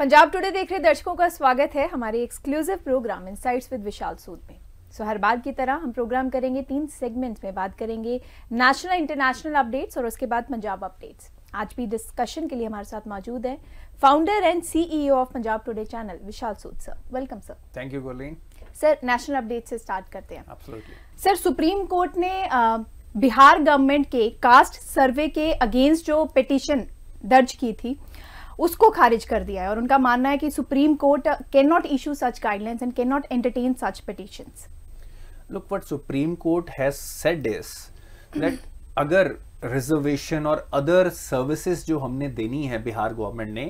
Punjab today देख रहे दर्शकों का स्वागत है हमारे exclusive programme insights with Vishal Sood में सो हर बार की तरह हम प्रोग्राम करेंगे तीन सेगमेंट्स में बात करेंगे नेशनल इंटरनेशनल अपडेट्स और उसके बाद पंजाब अपडेट्स आज भी डिस्कशन के लिए हमारे साथ मौजूद है founder and CEO of Punjab Today channel Vishal Sood sir welcome sir thank you गोलिन सर नेशनल अपडेट से स्टार्ट करते हैं सर सुप्रीम कोर्ट ने बिहार गवर्नमेंट के कास्ट सर्वे के अगेंस्ट जो पिटिशन दर्ज की थी उसको खारिज कर दिया है और उनका मानना है कि supreme court can not issue such guidelines and can not entertain such petition look what supreme court has said is that अगर रिजर्वेशन और अदर सर्विसेज जो हमने देनी है बिहार गवर्नमेंट ने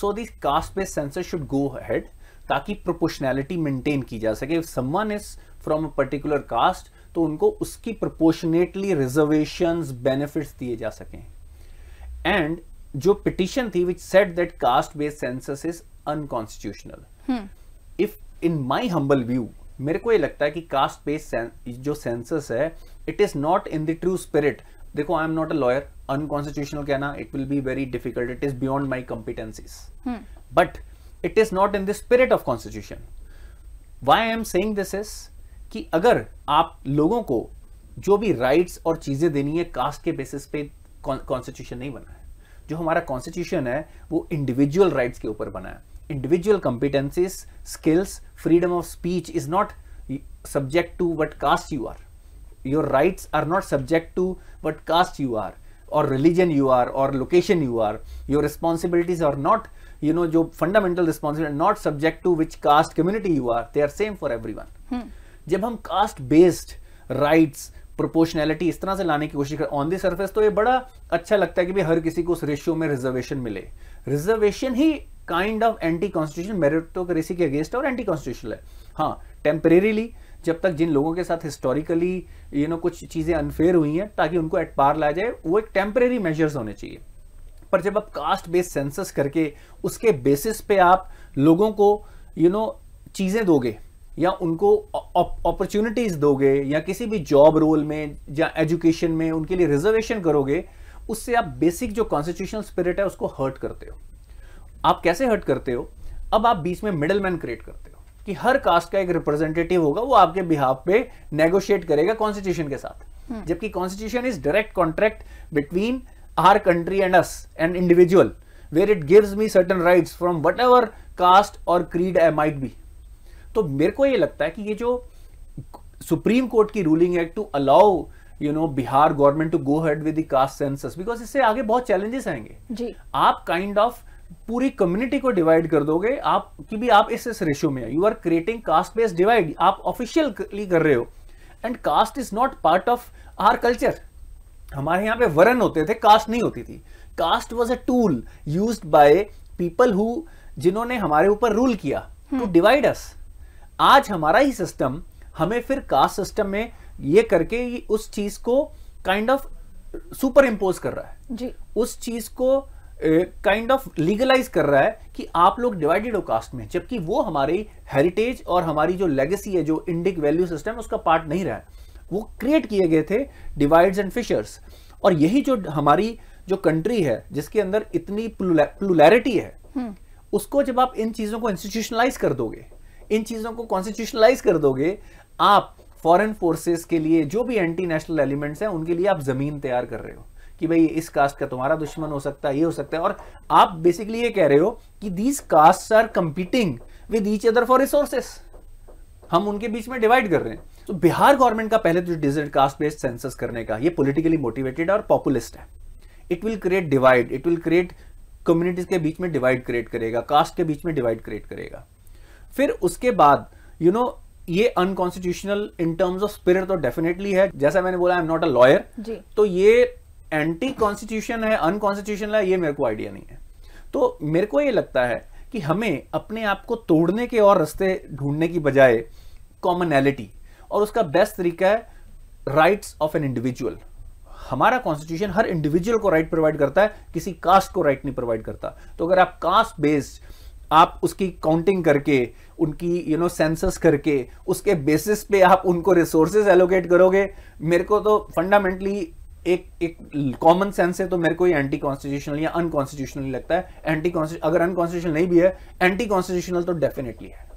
so this caste based census should go ahead ताकि proportionality maintain की जा सके someone is from a particular caste तो उनको उसकी प्रोपोर्शनेटली रिजर्वेशन बेनिफिट्स दिए जा सकें एंड जो पिटिशन थी which said that caste based census is unconstitutional if in my humble view मेरे को ये लगता है कि कास्ट बेस्ड जो सेंसस है it is not in the true spirit देखो I am not a lawyer unconstitutional कहना it will be very difficult it is beyond my competencies but it is not in the spirit of constitution why I am saying this is कि अगर आप लोगों को जो भी rights और चीजें देनी है कास्ट के बेसिस पे कॉन्स्टिट्यूशन नहीं बना है जो हमारा कॉन्स्टिट्यूशन है वो इंडिविजुअल राइट्स के ऊपर बना है individual competencies skills freedom of speech is not subject to what caste you are your rights are not subject to what caste you are और रिलीजन यू आर और location you are your responsibilities are not you know जो fundamental responsibility not subject to which caste community you are they are same for every जब हम caste based rights proportionality इस तरह से लाने की कोशिश कर ऑन दी सर्फेस तो ये बड़ा अच्छा लगता है कि भाई हर किसी को उस रेशियो में रिजर्वेशन मिले रिजर्वेशन ही kind of anti constitution meritocracy के अगेंस्ट और एंटी कॉन्स्टिट्यूशन है हाँ टेम्परेरीली जब तक जिन लोगों के साथ हिस्टोरिकली यू नो कुछ चीज़ें अनफेयर हुई हैं ताकि उनको एट पार लाया जाए वो एक टेम्परेरी मेजर्स होने चाहिए पर जब आप कास्ट बेस्ड सेंसस करके उसके बेसिस पे आप लोगों को यू you नो know, चीज़ें दोगे या उनको अपॉर्चुनिटीज दोगे या किसी भी जॉब रोल में या एजुकेशन में उनके लिए रिजर्वेशन करोगे उससे आप बेसिक जो कॉन्स्टिट्यूशनल स्पिरिट है उसको हर्ट करते हो आप कैसे हर्ट करते हो अब आप बीच में मिडलमैन क्रिएट करते हो कि हर कास्ट का एक रिप्रेजेंटेटिव होगा वो आपके बिहाफ पे नेगोशिएट करेगा कॉन्स्टिट्यूशन के साथ हम्म। जबकि constitution is direct contract between our country and us and individual where it gives me certain rights from whatever caste और क्रीड आई माइट बी तो मेरे को ये लगता है कि ये जो सुप्रीम कोर्ट की रूलिंग है to allow you know Bihar government to go ahead with caste census because इससे आगे बहुत चैलेंजेस आएंगे जी आप काइंड kind ऑफ of पूरी कम्युनिटी को डिवाइड कर दोगे आप कि भी आप इस इस रेशियो में you are creating caste based divide आप ऑफिशियली कर रहे हो and caste is not part of our culture हमारे यहाँ पे वरन होते थे कास्ट नहीं होती थी caste was a tool used by people who जिन्होंने हमारे ऊपर रूल किया टू डिवाइड अस आज हमारा ही सिस्टम हमें फिर कास्ट सिस्टम में ये करके उस चीज को काइंड ऑफ सुपर इम्पोज कर रहा है जी उस चीज को काइंड ऑफ लीगलाइज कर रहा है कि आप लोग डिवाइडेड हो कास्ट में जबकि वो हमारी हेरिटेज और हमारी जो लेगेसी है जो इंडिक वैल्यू सिस्टम उसका पार्ट नहीं रहा है वो क्रिएट किए गए थे डिवाइड्स एंड फिशर्स और यही जो हमारी जो कंट्री है जिसके अंदर इतनी प्लुलैरिटी है हम्म। उसको जब आप इन चीजों को इंस्टीट्यूशनलाइज कर दोगे इन चीजों को कॉन्स्टिट्यूशनलाइज कर दोगे आप फॉरेन फोर्सेस के लिए जो भी एंटी नेशनल एलिमेंट्स हैं उनके लिए आप जमीन तैयार कर रहे हो कि भाई इस कास्ट का तुम्हारा दुश्मन हो सकता है ये हो सकता है और आप बेसिकली ये कह रहे हो कि these caste are competing with each other for resources हम उनके बीच में डिवाइड कर रहे हैं तो बिहार गवर्नमेंट का पहले तो डिजिट कास्ट बेस्ड सेंसस करने का ये पॉलिटिकली मोटिवेटेड और पॉपुलिस्ट है it will create divide it will create communities के बीच में डिवाइड क्रिएट करेगा कास्ट के बीच में डिवाइड क्रिएट करेगा फिर उसके बाद यू नो ये unconstitutional in terms of spirit तो डेफिनेटली है जैसा मैंने बोला I am not a lawyer तो ये एंटी कॉन्स्टिट्यूशन है अनकॉन्स्टिट्यूशनल है ये मेरे को आइडिया नहीं है तो मेरे को ये लगता है कि हमें अपने आप को तोड़ने के और रस्ते ढूंढने की बजाय कॉमनैलिटी और उसका बेस्ट तरीका है राइट्स ऑफ एन इंडिविजुअल हमारा कॉन्स्टिट्यूशन हर इंडिविजुअल को राइट प्रोवाइड करता है किसी कास्ट को राइट नहीं प्रोवाइड करता तो अगर आप कास्ट बेस्ड आप उसकी काउंटिंग करके उनकी यू नो सेंसस करके उसके बेसिस पे आप उनको रिसोर्सेज एलोकेट करोगे मेरे को तो फंडामेंटली एक एक कॉमन सेंस है तो मेरे को ये एंटी कॉन्स्टिट्यूशनल या अनकॉन्स्टिट्यूशनल लगता है एंटी अगर अनकॉन्स्टिट्यूशनल नहीं भी है एंटी कॉन्स्टिट्यूशनल तो डेफिनेटली है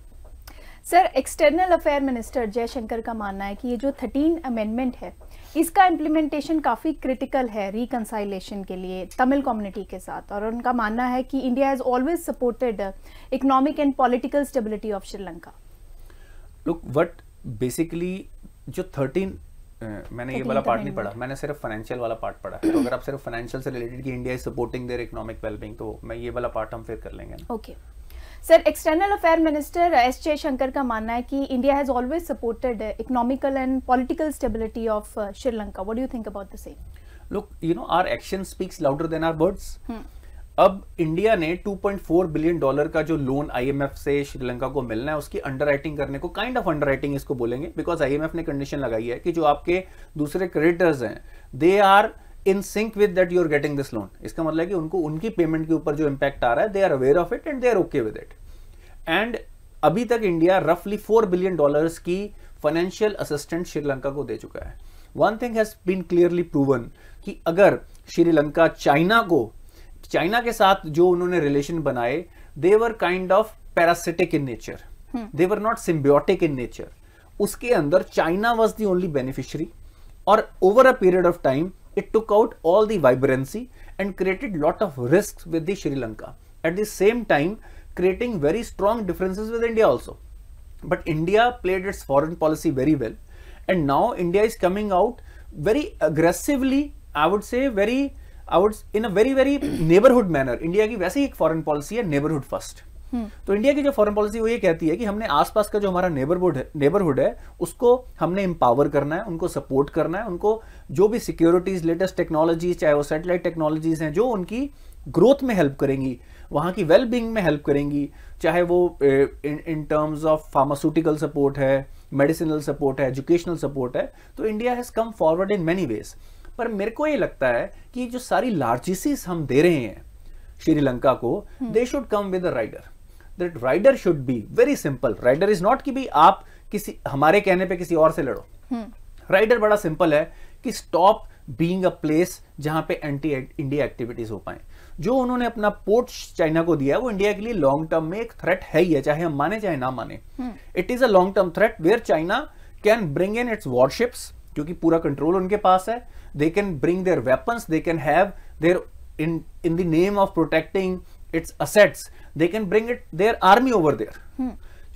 sir external affair minister Jaishankar का मानना है कि ये जो थर्टीन अमेंडमेंट है इसका इम्प्लीमेंटेशन काफ़ी क्रिटिकल है रिकनसाइलेशन के लिए तमिल कम्युनिटी के साथ और उनका मानना है कि India has always supported economic and political stability of Sri Lanka look what basically जो थर्टीन मैंने ये वाला पार्ट नहीं पढ़ा मैंने सिर्फ फाइनेंशियल वाला पार्ट पढ़ा है तो अगर आप सिर्फ फाइनेंशियल से रिलेटेड कि India is supporting their economic wellbeing तो मैं ये वाला पार्ट हम फिर कर लेंगे okay okay. Sir external affair minister S Jaishankar का मानना है कि India has always supported economical and political stability of Sri Lanka what do you think about the same look you know our action speaks louder than our words अब India ने 2.4 billion dollar का जो loan IMF से श्रीलंका को मिलना है उसकी underwriting करने को काइंड ऑफ अंडरराइटिंग इसको बोलेंगे बिकॉज आईएमएफ ने कंडीशन लगाई है कि जो आपके दूसरे क्रेडिटर्स हैं they are in sync with that you are getting this loan इसका मतलब है कि उनको उनकी पेमेंट के ऊपर जो इम्पैक्ट आ रहा है they are aware of it and they are okay with it and अभी तक इंडिया रफली फोर बिलियन डॉलर की फाइनेंशियल असिस्टेंट श्रीलंका को दे चुका है one thing has been clearly proven कि अगर श्रीलंका चाइना को चाइना के साथ जो उन्होंने रिलेशन बनाए they're kind of parasitic in nature they're not symbiotic in nature उसके अंदर China was the only beneficiary और over a period of time It took out all the vibrancy and created lot of risks with the Sri Lanka. At the same time, creating very strong differences with India also. But India played its foreign policy very well. And now India is coming out very aggressively, I would say very, I would in a very, very neighborhood manner. India ki वैसे ही foreign policy hai neighborhood first. हम्म। तो India की जो foreign policy वो ये कहती है कि हमने आसपास का जो हमारा नेबरहुड है नेबरहुड है उसको हमने एम्पावर करना है उनको सपोर्ट करना है उनको जो भी सिक्योरिटीज लेटेस्ट टेक्नोलॉजी चाहे वो सेटेलाइट टेक्नोलॉजीज हैं जो उनकी ग्रोथ में हेल्प करेंगी वहां की वेल बींग में हेल्प करेंगी चाहे वो in terms of pharmaceutical support है मेडिसिनल सपोर्ट है एजुकेशनल सपोर्ट है तो India has come forward in many ways पर मेरे को ये लगता है कि जो सारी लार्जिस हम दे रहे हैं श्रीलंका को they should come with rider that rider should be very simple rider is not कि भी आप किसी हमारे कहने पे किसी और से लड़ो राइडर हम्म। बड़ा सिंपल है कि स्टॉप बीइंग अ प्लेस जहां पे एंटी इंडिया एक्टिविटीज हो पाए जो उन्होंने अपना पोर्ट चाइना को दिया है वो इंडिया के लिए लॉन्ग टर्म में एक थ्रेट है ही है चाहे हम माने चाहे ना माने it is a long term threat where China can bring in its warships क्योंकि पूरा कंट्रोल उनके पास है they can bring their weapons they can have their in in the name of protecting its assets they can bring it their army over there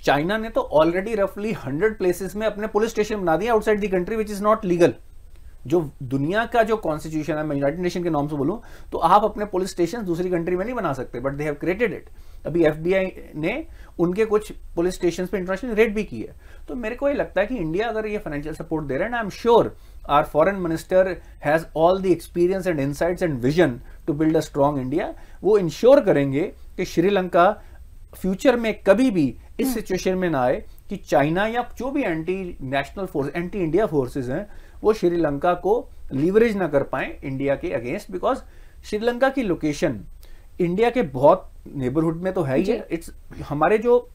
China ने तो already रफली hundred places में अपने पुलिस स्टेशन बना दिया outside the country which is not legal जो दुनिया का जो कॉन्स्टिट्यूशन है मैं यूनाइटेड नेशन के नाम से बोलूं तो आप अपने पुलिस स्टेशन दूसरी कंट्री में नहीं बना सकते but they have created it अभी एफबीआई ने उनके कुछ पुलिस स्टेशन पे इंटरनेशनल रेड भी की है तो मेरे को ये लगता है कि इंडिया अगर ये फाइनेंशियल सपोर्ट दे रहे हैं I am sure our foreign minister has all the experience and insights and vision to build a strong India वो इंश्योर करेंगे कि श्रीलंका फ्यूचर में कभी भी इस सिचुएशन हम्म। में ना आए कि चाइना या जो भी anti national force anti India forces हैं वो श्रीलंका को लीवरेज ना कर पाए इंडिया के अगेंस्ट बिकॉज श्रीलंका की लोकेशन इंडिया के बहुत नेबरहुड में तो है ही है इट्स हमारे जो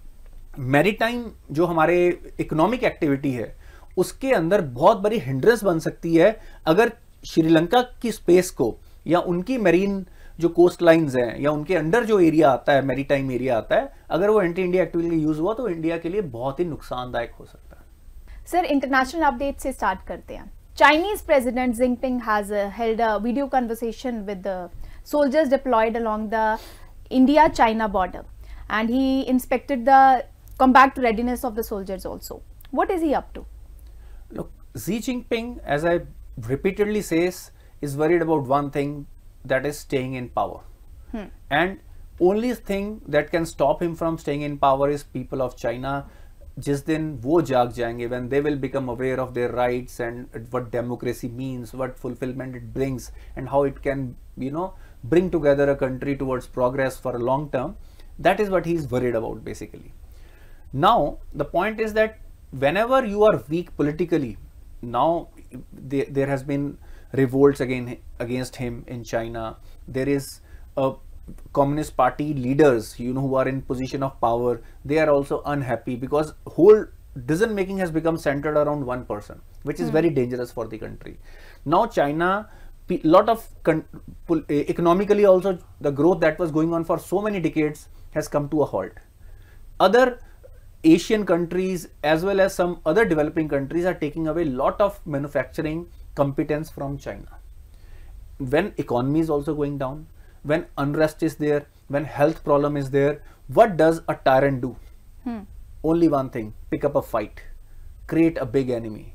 मैरीटाइम जो हमारे इकोनॉमिक एक्टिविटी है उसके अंदर बहुत बड़ी हिंड्रेंस बन सकती है अगर श्रीलंका की स्पेस को या उनकी मेरीन जो कोस्ट लाइन्स हैं या उनके अंडर जो एरिया आता है मेरीटाइम एरिया आता है अगर वो एंटी इंडिया एक्ट के लिए यूज़ हुआ तो इंडिया के लिए बहुत ही नुकसानदायक हो सकता है सर इंटरनेशनल अपडेट से स्टार्ट करते हैं Chinese President Jinping has uh, held a video conversation with the soldiers deployed along the India China border and he inspected the combat readiness of the soldiers also. What is he up to? Look, Xi Jinping, as I repeatedly says, is worried about one thing that is staying in power. Hmm. And only thing that can stop him from staying in power is people of China. Just then, वो जाग जाएंगे when they will become aware of their rights and what democracy means, what fulfillment it brings, and how it can, you know, bring together a country towards progress for a long term. That is what he is worried about basically. Now, the point is that whenever you are weak politically, now there has been revolts again against him in China. There is a communist party leaders you know who are in position of power they are also unhappy because whole decision making has become centered around one person which is mm. very dangerous for the country now china lot of economically also the growth that was going on for so many decades has come to a halt other asian countries as well as some other developing countries are taking away lot of manufacturing competence from China. When economy is also going down, when unrest is there, when health problem is there, what does a tyrant do? Hmm. Only one thing, pick up a fight, create a big enemy.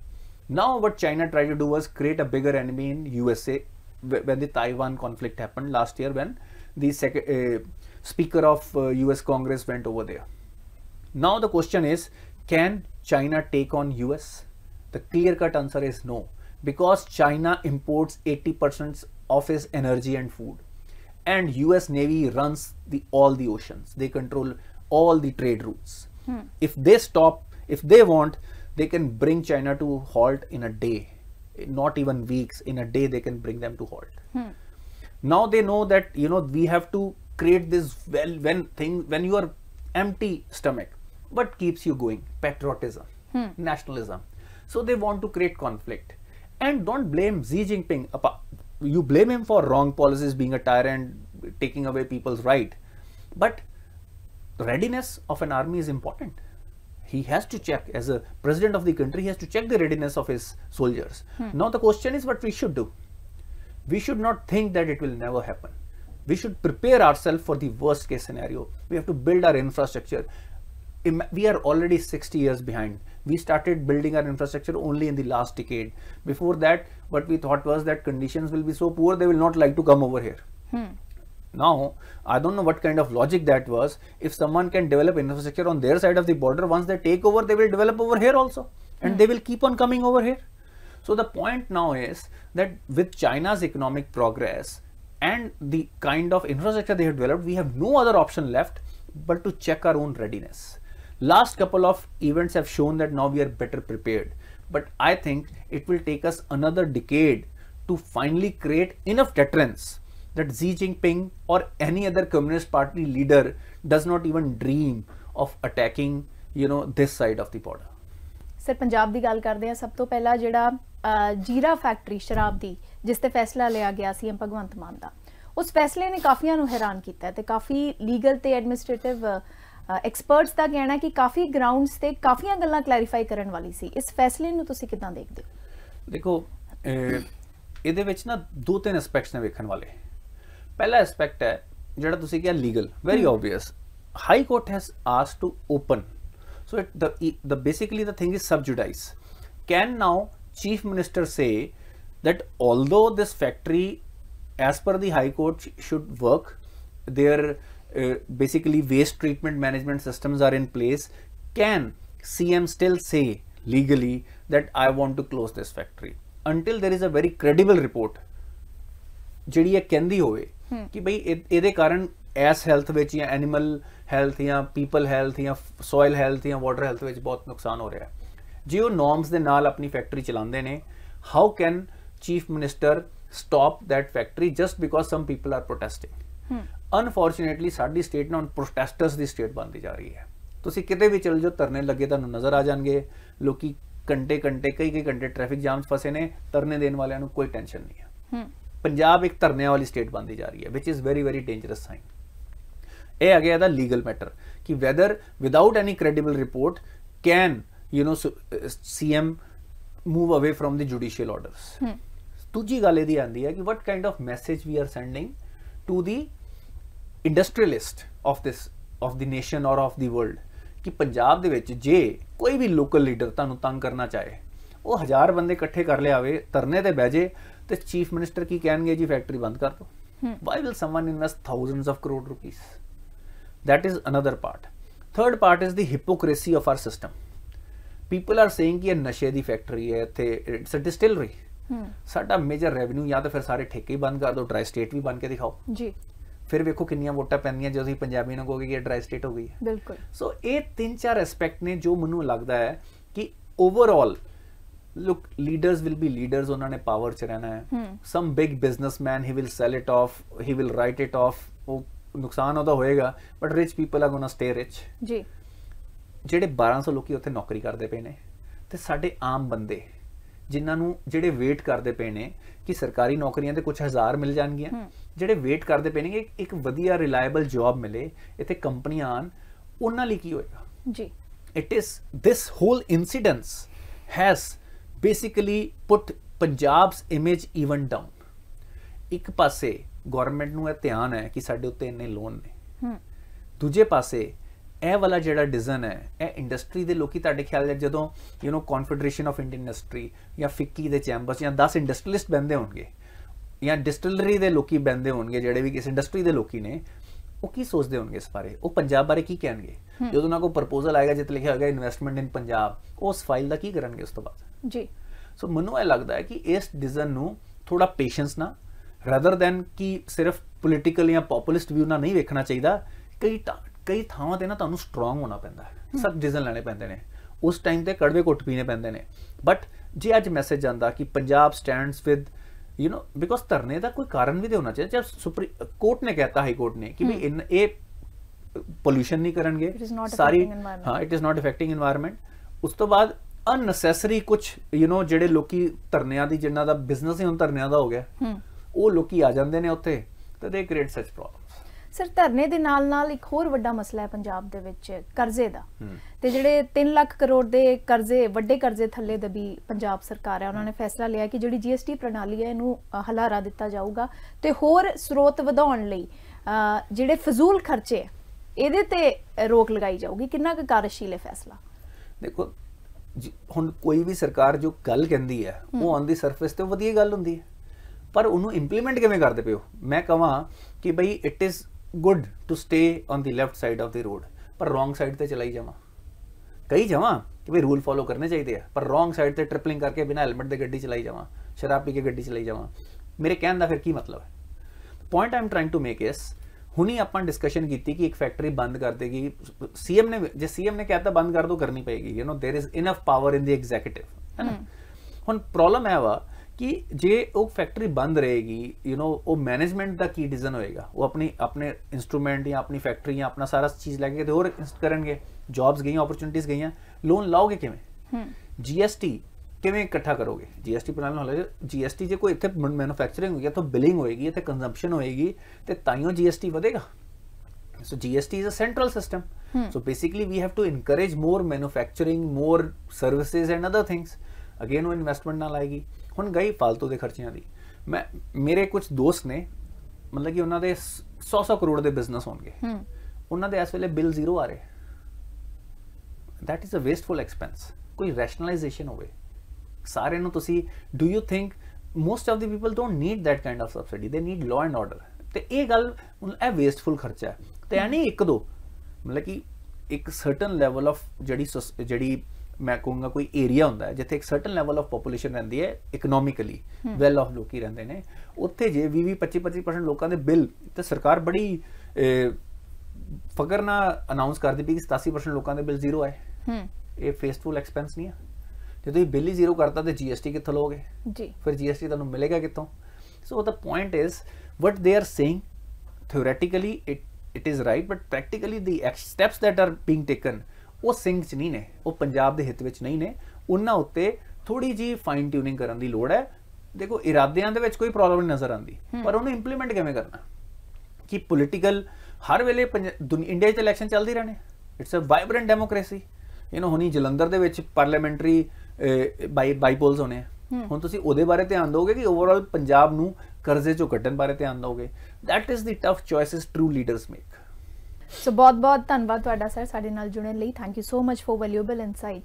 Now what China tried to do was create a bigger enemy in USA when the Taiwan conflict happened last year when the uh, speaker of uh, US Congress went over there. Now the question is, can China take on US? The clear cut answer is no because China imports 80% of its energy and food and US Navy runs the all the oceans they control all the trade routes hmm. if they stop if they want they can bring China to halt in a day not even weeks in a day they can bring them to halt hmm. now they know that you know we have to create this well when thing when you are empty stomach what keeps you going patriotism hmm. nationalism so they want to create conflict and don't blame Xi Jinping. You blame him for wrong policies, being a tyrant, taking away people's right. But readiness of an army is important. He has to check, as a president of the country, he has to check the readiness of his soldiers. Hmm. Now the question is what we should do. We should not think that it will never happen. We should prepare ourselves for the worst case scenario. We have to build our infrastructure we are already 60 years behind we started building our infrastructure only in the last decade before that what we thought was that conditions will be so poor they will not like to come over here hmm. now i don't know what kind of logic that was if someone can develop infrastructure on their side of the border once they take over they will develop over here also and hmm. they will keep on coming over here so the point now is that with china's economic progress and the kind of infrastructure they have developed we have no other option left but to check our own readiness Last couple of events have shown that now we are better prepared. But I think it will take us another decade to finally create enough deterrence that Xi Jinping or any other Communist Party leader does not even dream of attacking, you know, this side of the border. Sir Punjab ਦੀ ਗੱਲ ਕਰਦੇ ਆ ਸਭ ਤੋਂ ਪਹਿਲਾਂ ਜਿਹੜਾ ਜੀਰਾ factory ਸ਼ਰਾਬ ਦੀ ਜਿਸ leya gaya ਲਿਆ ਗਿਆ ਸੀ ਭਗਵੰਤ ਮਾਨ ਦਾ ਉਸ ਫੈਸਲੇ ਨੇ ਕਾਫੀਆਂ ਨੂੰ ਹੈਰਾਨ ਕੀਤਾ ਤੇ ਕਾਫੀ ਲੀਗਲ ਤੇ ਐਡਮਿਨਿਸਟ੍ਰੇਟਿਵ ਐਕਸਪਰਟਸ ਦਾ ਕਹਿਣਾ ਕਿ ਕਾਫੀ ਗਰਾਊਂਡਸ ਤੇ ਕਾਫੀਆਂ ਗੱਲਾਂ ਕਲੈਰੀਫਾਈ ਕਰਨ ਵਾਲੀ ਸੀ ਇਸ ਫੈਸਲੇ ਨੂੰ ਤੁਸੀਂ ਕਿਦਾਂ ਦੇਖਦੇ ਹੋ ਦੇਖੋ ਇਹਦੇ ਵਿੱਚ ਨਾ ਦੋ ਤਿੰਨ ਐਸਪੈਕਟਸ ਨੇ ਵੇਖਣ ਵਾਲੇ ਪਹਿਲਾ ਐਸਪੈਕਟ ਹੈ ਜਿਹੜਾ ਤੁਸੀਂ ਕਿਹਾ legal very obvious high court has ask to open so it the basically the thing is sub judice can now chief minister say that although this factory as per the high court should work there Uh, basically waste treatment management systems are in place, can CM still say legally that I want to close this factory until there is a very credible report ਜਿਹੜੀ ਇਹ ਕਹਿੰਦੀ ਹੋਵੇ ਕਿ ਭਈ ਇਹਦੇ ਕਾਰਨ S health ਵਿੱਚ ਜਾਂ ਐਨੀਮਲ ਹੈਲਥ ਜਾਂ ਪੀਪਲ ਹੈਲਥ ਜਾਂ ਸੋਇਲ ਹੈਲਥ ਜਾਂ ਵਾਟਰ ਹੈਲਥ ਵਿੱਚ ਬਹੁਤ ਨੁਕਸਾਨ ਹੋ ਰਿਹਾ ਹੈ ਜੇ ਉਹ ਨਾਰਮਸ ਦੇ ਨਾਲ ਆਪਣੀ ਫੈਕਟਰੀ ਚਲਾਉਂਦੇ ਨੇ how can chief minister stop that factory just because some people are protesting. Unfortunately ਸਾਡੀ ਸਟੇਟ ਨਾਲ ਪ੍ਰੋਟੈਸਟਰਸ ਦੀ ਸਟੇਟ ਬਣਦੀ ਜਾ ਰਹੀ ਹੈ ਤੁਸੀਂ ਕਿਤੇ ਵੀ ਚਲ ਜਾਓ ਧਰਨੇ ਲੱਗੇ ਤੁਹਾਨੂੰ ਨਜ਼ਰ ਆ ਜਾਣਗੇ ਲੋਕੀ ਘੰਟੇ ਘੰਟੇ ਕਈ ਕਈ ਘੰਟੇ ਟ੍ਰੈਫਿਕ ਜਾਮ ਫਸੇ ਨੇ ਧਰਨੇ ਦੇਣ ਵਾਲਿਆਂ ਨੂੰ ਕੋਈ ਟੈਨਸ਼ਨ ਨਹੀਂ ਹੈ ਪੰਜਾਬ ਇੱਕ ਤਰਨੇ ਵਾਲੀ ਸਟੇਟ ਬਣਦੀ ਜਾ ਰਹੀ ਹੈ which is very very dangerous sign ਇਹ ਆ ਗਿਆ ਇਹਦਾ ਲੀਗਲ ਮੈਟਰ ਕਿ whether without any credible report can you نو CM move away from the judicial orders ਦੂਜੀ ਗੱਲ ਇਹਦੀ ਆਂਦੀ ਹੈ ਕਿ what kind of message we are sending to the industrialist of this of the nation or of the world ਕਿ ਪੰਜਾਬ ਦੇ ਵਿੱਚ ਜੇ ਕੋਈ ਵੀ ਲੋਕਲ ਲੀਡਰ ਤੁਹਾਨੂੰ ਤੰਗ ਕਰਨਾ ਚਾਹੇ ਉਹ ਹਜ਼ਾਰ ਬੰਦੇ ਇਕੱਠੇ ਕਰ ਲਿਆਵੇ ਤਰਨੇ ਤੇ ਬਹਿ ਜੇ ਤੇ ਚੀਫ ਮਿਨਿਸਟਰ ਕੀ ਕਹਿਣਗੇ ਜੀ ਫੈਕਟਰੀ ਬੰਦ ਕਰ ਦਿਓ why will someone invest thousands of crore rupees that is another part third part is the hypocrisy of our system people are saying ki ye nashe di factory hai itthe it's a distillery ਸਾਡਾ major revenue ਜਾਂ ਤਾਂ ਫਿਰ ਸਾਰੇ ਠੇਕੇ ਹੀ ਬੰਦ ਕਰ ਦਿਓ dry state ਵੀ ਬਣ ਕੇ ਦਿਖਾਓ ਜੀ ਫਿਰ ਵੇਖੋ ਕਿੰਨੀਆਂ ਵੋਟਾਂ ਪੈਂਦੀਆਂ ਜੇ ਅਸੀਂ ਪੰਜਾਬੀ ਨੂੰ ਕਹੋਗੇ ਕਿ ਇਹ ਡਰਾਈ ਸਟੇਟ ਹੋ ਗਈ ਹੈ ਬਿਲਕੁਲ ਸੋ ਇਹ ਤਿੰਨ ਚਾਰ ਐਸਪੈਕਟ ਨੇ ਜੋ ਮੈਨੂੰ ਲੱਗਦਾ ਹੈ ਕਿ overall look leaders will be leaders ਉਹਨਾਂ ਨੇ ਪਾਵਰ ਚ ਰਹਿਣਾ ਹੈ some big businessman he will sell it off he will write it off ਉਹ ਨੁਕਸਾਨ ਉਹਦਾ ਹੋਏਗਾ ਬਟ ਰਿਚ ਪੀਪਲ ਆ ਗੋਣਾ ਸਟੇ ਰਿਚ ਜੀ ਜਿਹੜੇ 1200 ਲੋਕੀ ਉੱਥੇ ਨੌਕਰੀ ਕਰਦੇ ਪਏ ਨੇ ਤੇ ਸਾਡੇ ਆਮ ਬੰਦੇ ਜਿਨ੍ਹਾਂ ਨੂੰ ਜਿਹੜੇ ਵੇਟ ਕਰਦੇ ਪਏ ਨੇ ਕਿ ਸਰਕਾਰੀ ਨੌਕਰੀਆਂ ਤੇ ਕੁਝ ਹਜ਼ਾਰ ਮਿਲ ਜਾਣਗੀਆਂ ਜਿਹੜੇ ਵੇਟ ਕਰਦੇ ਪਏ ਨੇ ਇੱਕ ਵਧੀਆ ਰਿਲਾਇਬਲ ਜੌਬ ਮਿਲੇ ਇੱਥੇ ਕੰਪਨੀਆਂ ਆਣ ਉਹਨਾਂ ਲਈ ਕੀ ਹੋਏਗਾ ਜੀ it is this whole incidence has basically put Punjab's image even down ਇੱਕ ਪਾਸੇ ਗਵਰਨਮੈਂਟ ਨੂੰ ਇਹ ਧਿਆਨ ਹੈ ਕਿ ਸਾਡੇ ਉੱਤੇ ਇੰਨੇ ਲੋਨ ਨੇ ਹੂੰ ਦੂਜੇ ਪਾਸੇ ਇਹ ਵਾਲਾ ਜਿਹੜਾ ਡਿਜ਼ਨ ਹੈ ਇਹ ਇੰਡਸਟਰੀ ਦੇ ਲੋਕੀ ਤੁਹਾਡੇ ਖਿਆਲ ਦੇ ਜਦੋਂ you نو Confederation of Indian Industry ਜਾਂ ਫਿੱਕੀ ਦੇ ਚੈਂਬਰਸ ਜਾਂ 10 ਇੰਡਸਟਰੀਲਿਸਟ ਬੰਦੇ ਹੋਣਗੇ ਜਾਂ ਡਿਸਟਿਲਰੀ ਦੇ ਲੋਕੀ ਬੰਦੇ ਹੋਣਗੇ ਜਿਹੜੇ ਵੀ ਕਿਸ ਇੰਡਸਟਰੀ ਦੇ ਲੋਕੀ ਨੇ ਉਹ ਕੀ ਸੋਚਦੇ ਹੋਣਗੇ ਇਸ ਬਾਰੇ ਉਹ ਪੰਜਾਬ ਬਾਰੇ ਕੀ ਕਹਿਣਗੇ ਜਦੋਂ ਉਹਨਾਂ ਕੋਲ ਪ੍ਰਪੋਜ਼ਲ ਆਏਗਾ ਜਿੱਤ ਲਿਖਿਆ ਹੋਏਗਾ ਇਨਵੈਸਟਮੈਂਟ ਇਨ ਪੰਜਾਬ ਉਸ ਫਾਈਲ ਦਾ ਕੀ ਕਰਨਗੇ ਉਸ ਤੋਂ ਬਾਅਦ ਜੀ ਸੋ ਮੈਨੂੰ ਇਹ ਲੱਗਦਾ ਹੈ ਕਿ ਇਸ ਡਿਸੀਜਨ ਨੂੰ ਥੋੜਾ ਪੇਸ਼ੈਂਸ ਨਾਲ ਰਦਰ ਦੈਨ ਕਿ ਸਿਰਫ ਪੋਲਿਟੀਕਲ ਜਾਂ ਪੋਪੂਲਿਸਟ ਵਿਊ ਨਾਲ ਨਹੀਂ ਵੇਖਣਾ ਚਾਹੀਦਾ ਕਈ ਕਈ ਥਾਵਾਂ ਤੇ ਨਾ ਤੁਹਾਨੂੰ ਸਟਰੋਂਗ ਹੋਣਾ ਪੈਂਦਾ ਹੈ ਸਭ ਡਿਸੀਜਨ ਲੈਣੇ ਪੈਂਦੇ ਨੇ ਉਸ ਟਾਈਮ ਤੇ ਕੜਵੇ ਕੁੱਟ ਪੀਣੇ ਪੈਂਦੇ ਨੇ ਬਟ ਜੇ ਅੱਜ ਮੈਸੇਜ ਜਾਂਦਾ ਕਿ Punjab stands with you نو because ਧਰਨੇ ਦਾ ਕੋਈ ਕਾਰਨ ਵੀ ਤੇ ਹੋਣਾ ਚਾਹੀਦਾ ਜਦ ਸੁਪਰੀਮ ਕੋਰਟ ਨੇ ਕਹਿਤਾ ਹਾਈ ਕੋਰਟ ਨੇ ਕਿ ਵੀ ਇਨ ਇਹ ਪੋਲੂਸ਼ਨ ਨਹੀਂ ਕਰਨਗੇ ਸਾਰੀ ਹਾਂ it is not affecting environment ਉਸ ਤੋਂ ਬਾਅਦ ਅਨਨੈਸੈਸਰੀ ਕੁਝ ਯੂ نو ਜਿਹੜੇ ਲੋਕੀ ਧਰਨਿਆਂ ਦੀ ਜਿਨ੍ਹਾਂ ਦਾ ਬਿਜ਼ਨਸ ਹੀ ਹੁਣ ਧਰਨਿਆਂ ਦਾ ਹੋ ਗਿਆ ਉਹ ਲੋਕੀ ਆ ਜਾਂਦੇ ਨੇ ਉੱਥੇ ਤੇ ਦੇ ਕ੍ਰੀਏਟ ਸੱਚ ਪ੍ਰੋਬਲਮ ਸਰ ਧਰਨੇ ਦੇ ਨਾਲ ਨਾਲ ਇੱਕ ਹੋਰ ਵੱਡਾ ਮਸਲਾ ਹੈ ਪੰਜਾਬ ਦੇ ਵਿੱਚ ਕਰਜ਼ੇ ਦਾ ਤੇ ਜਿਹੜੇ 3 ਲੱਖ ਕਰੋੜ ਦੇ ਕਰਜ਼ੇ ਵੱਡੇ ਕਰਜ਼ੇ ਥੱਲੇ ਦਬੀ ਪੰਜਾਬ ਸਰਕਾਰ ਹੈ ਉਹਨਾਂ ਨੇ ਫੈਸਲਾ ਲਿਆ ਕਿ ਜਿਹੜੀ ਜੀਐਸਟੀ ਪ੍ਰਣਾਲੀ ਹੈ ਇਹਨੂੰ ਹਲਾਰਾ ਦਿੱਤਾ ਜਾਊਗਾ ਤੇ ਹੋਰ ਸਰੋਤ ਵਧਾਉਣ ਲਈ ਜਿਹੜੇ ਫਜ਼ੂਲ ਖਰਚੇ ਇਹਦੇ ਤੇ ਰੋਕ ਲਗਾਈ ਜਾਊਗੀ ਕਿੰਨਾ ਕੁ ਕਾਰਜਸ਼ੀਲ ਹੈ ਫੈਸਲਾ ਦੇਖੋ ਹੁਣ ਕੋਈ ਵੀ ਸਰਕਾਰ ਜੋ ਗੱਲ ਕਹਿੰਦੀ ਹੈ ਉਹ ਆਨ ਦੀ ਸਰਫੇਸ ਤੇ ਵਧੀਆ ਗੱਲ ਹੁੰਦੀ ਹੈ ਪਰ ਉਹਨੂੰ ਇੰਪਲੀਮੈਂਟ ਕਿਵੇਂ ਕਰਦੇ ਪਿਓ ਮੈਂ ਕਹਾਂ ਕਿ ਬਈ it is good to stay on the left side of the road पर रोंग साइड से चलाई जावा कई जमा कि भाई रूल फॉलो करने चाहिए पर रोंग साइड से ट्रिपलिंग करके बिना हेलमेट के गड्डी चलाई जावा शराब पी के गड्डी चलाई जावा मेरे कहने का फिर की मतलब है point I am trying to make इस ਹੁਣੀ ਆਪਾਂ ਡਿਸਕਸ਼ਨ ਕੀਤੀ ਕਿ ਇੱਕ ਫੈਕਟਰੀ ਬੰਦ ਕਰ ਦੇਗੀ ਸੀਐਮ ਨੇ ਜੇ ने ਨੇ ਕਹਿਤਾ बंद कर दो करनी ਪਏਗੀ you know there is enough power in the executive है ना हम प्रॉब्लम है वा कि जे वो फैक्ट्री बंद रहेगी यू नो वो मैनेजमेंट का की डिसीजन होएगा वो अपनी अपने इंस्ट्रूमेंट या अपनी फैक्ट्री या अपना सारा चीज लगेगा तो और करेंगे जॉब्स गई अपॉर्चुनिटीज गई लोन लाओगे कि जीएसटी हम्म। किमें इकट्ठा करोगे जीएसटी प्रणाली हो जीएसटी जो कोई इतने मैनुफैक्चरिंग होगी इतों बिलिंग होएगी इतने तो कंजम्पशन होएगी तो ताइयों जीएसटी वेगा so GST is a central system so basically we have to encourage more manufacturing more services and other things again वो इन्वेस्टमेंट ना आएगी ਹੁਣ ਗਈ ਫालतू ਦੇ ਖਰਚਿਆਂ ਦੀ ਮੈਂ ਮੇਰੇ ਕੁਝ ਦੋਸਤ ਨੇ ਮਤਲਬ ਕਿ ਉਹਨਾਂ ਦੇ 100-100 ਕਰੋੜ ਦੇ ਬਿਜ਼ਨਸ ਹੋਣਗੇ ਉਹਨਾਂ ਦੇ ਇਸ ਵੇਲੇ ਬਿੱਲ ਜ਼ੀਰੋ ਆ ਰਹੇ that is a wasteful expense ਕੋਈ ਰੈਸ਼ਨਲਾਈਜੇਸ਼ਨ ਹੋਵੇ ਸਾਰੇ ਨੂੰ ਤੁਸੀਂ do you think most of the people don't need that kind of subsidy ਦੇ ਨੀਡ ਲਾਅ ਐਂਡ ਆਰਡਰ ਤੇ ਇਹ ਗੱਲ ਇਹ ਵੇਸਟਫੁਲ ਖਰਚਾ ਹੈ ਤੇ ਐਨੀ ਨਹੀਂ ਇੱਕ ਦੋ ਮਤਲਬ ਕਿ ਇੱਕ ਸਰਟਨ ਲੈਵਲ ਆਫ ਜਿਹੜੀ ਜਿਹੜੀ ਮੈਂ ਕਹੂੰਗਾ ਕੋਈ ਏਰੀਆ ਹੁੰਦਾ ਹੈ ਜਿੱਥੇ ਇੱਕ ਸਰਟਨ ਲੈਵਲ ਆਫ ਪੋਪੂਲੇਸ਼ਨ ਰਹਿੰਦੀ ਹੈ ਇਕਨੋਮਿਕਲੀ ਵੈਲ ਆਫ ਲੋਕੀ ਰਹਿੰਦੇ ਨੇ ਉੱਥੇ ਜੇ 20 25 25% ਲੋਕਾਂ ਦੇ ਬਿੱਲ ਤੇ ਸਰਕਾਰ ਬੜੀ ਫਕਰ ਨਾਲ ਅਨਾਉਂਸ ਕਰਦੀ ਪਈ ਕਿ 87% ਲੋਕਾਂ ਦੇ ਬਿੱਲ ਜ਼ੀਰੋ ਹੈ ਹੂੰ ਇਹ ਫੇਸਫੁਲ ਐਕਸਪੈਂਸ ਨਹੀਂ ਹੈ ਜੇ ਤੁਸੀਂ ਬਿੱਲ ਹੀ ਜ਼ੀਰੋ ਕਰਤਾ ਤੇ ਜੀਐਸਟੀ ਕਿੱਥੋਂ ਲੋਗੇ ਜੀ ਫਿਰ ਜੀਐਸਟੀ ਤੁਹਾਨੂੰ ਮਿਲੇਗਾ ਕਿੱਥੋਂ so the point is what they are saying theoretically it it is right but practically the steps that are being taken ਉਹ ਸਿੰਘ 'ਚ ਨਹੀਂ ਨੇ ਉਹ ਪੰਜਾਬ ਦੇ ਹਿੱਤ ਵਿੱਚ ਨਹੀਂ ਨੇ ਉਹਨਾਂ ਉੱਤੇ ਥੋੜੀ ਜੀ ਫਾਈਨ ਟਿਊਨਿੰਗ ਕਰਨ ਦੀ ਲੋੜ ਹੈ ਦੇਖੋ ਇਰਾਦਿਆਂ ਦੇ ਵਿੱਚ ਕੋਈ ਪ੍ਰੋਬਲਮ ਨਹੀਂ ਨਜ਼ਰ ਆਉਂਦੀ ਪਰ ਉਹਨੂੰ ਇੰਪਲੀਮੈਂਟ ਕਿਵੇਂ ਕਰਨਾ ਕਿ ਪੋਲੀਟੀਕਲ ਹਰ ਵੇਲੇ ਇੰਡੀਆ 'ਚ ਇਲੈਕਸ਼ਨ ਚੱਲਦੀ ਰਹਿਣੇ it's a vibrant democracy you نو ਹੁਣੀ ਜਲੰਧਰ ਦੇ ਵਿੱਚ ਪਾਰਲੀਮੈਂਟਰੀ ਬਾਈ ਬਾਈਪੋਲਸ ਹੋਣੇ ਹੁਣ ਤੁਸੀਂ ਉਹਦੇ ਬਾਰੇ ਧਿਆਨ ਦੋਗੇ ਕਿ ਓਵਰਆਲ ਪੰਜਾਬ ਨੂੰ ਕਰਜ਼ੇ ਚੋਂ ਕੱਢਣ ਬਾਰੇ ਧਿਆਨ ਦੋਗੇ that is the tough choices true leaders make so बहुत बहुत धनबाद ਤੁਹਾਡਾ ਸਰ ਸਾਡੇ ਨਾਲ ਜੁੜਨ ਲਈ thank you so much for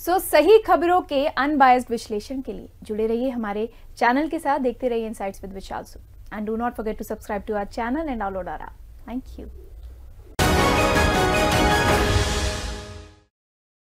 so so, सही खबरों के अनबायस्ड विश्लेषण के लिए जुड़े रहिए हमारे चैनल के साथ देखते रहिए insights with Vishal so and do not forget to subscribe to our channel and download our thank you